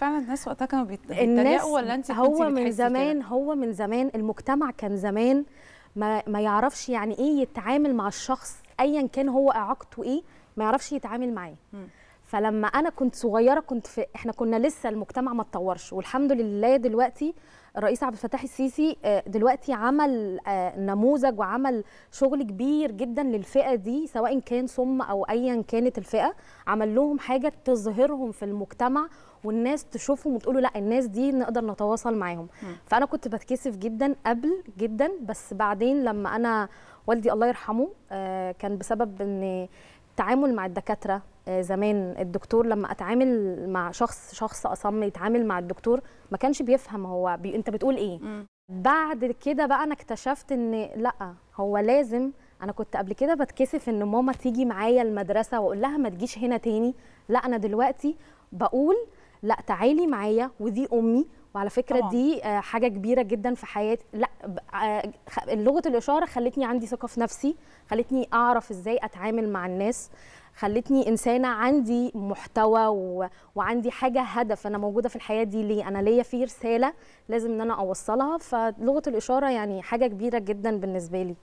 فعلا الناس وقتها كانوا بيتريقوا ولا انت هو من زمان كده؟ هو من زمان المجتمع كان زمان ما ما يعرفش يعني ايه يتعامل مع الشخص ايا كان هو اعاقته ايه ما يعرفش يتعامل معاه فلما انا كنت صغيره كنت في احنا كنا لسه المجتمع ما اتطورش والحمد لله دلوقتي الرئيس عبد الفتاح السيسي آه، دلوقتي عمل آه، نموذج وعمل شغل كبير جدا للفئه دي سواء كان سم او ايا كانت الفئه عمل لهم حاجه تظهرهم في المجتمع والناس تشوفهم وتقولوا لا الناس دي نقدر نتواصل معاهم فانا كنت بتكسف جدا قبل جدا بس بعدين لما انا والدي الله يرحمه آه، كان بسبب ان التعامل مع الدكاتره آه، زمان الدكتور لما اتعامل مع شخص شخص اصم يتعامل مع الدكتور ما كانش بيفهم هو بي... انت بتقول ايه م. بعد كده بقى انا اكتشفت ان لا هو لازم انا كنت قبل كده بتكسف ان ماما تيجي معايا المدرسه واقول لها ما تجيش هنا تاني لا انا دلوقتي بقول لا تعالي معايا ودي امي وعلى فكره طبعا. دي آه، حاجه كبيره جدا في حياتي لا آه، لغه الاشاره خلتني عندي ثقه في نفسي خلتني اعرف ازاي اتعامل مع الناس خلتني انسانه عندي محتوى و... وعندي حاجه هدف انا موجوده في الحياه دي ليه انا ليا في رساله لازم ان انا اوصلها فلغه الاشاره يعني حاجه كبيره جدا بالنسبه لي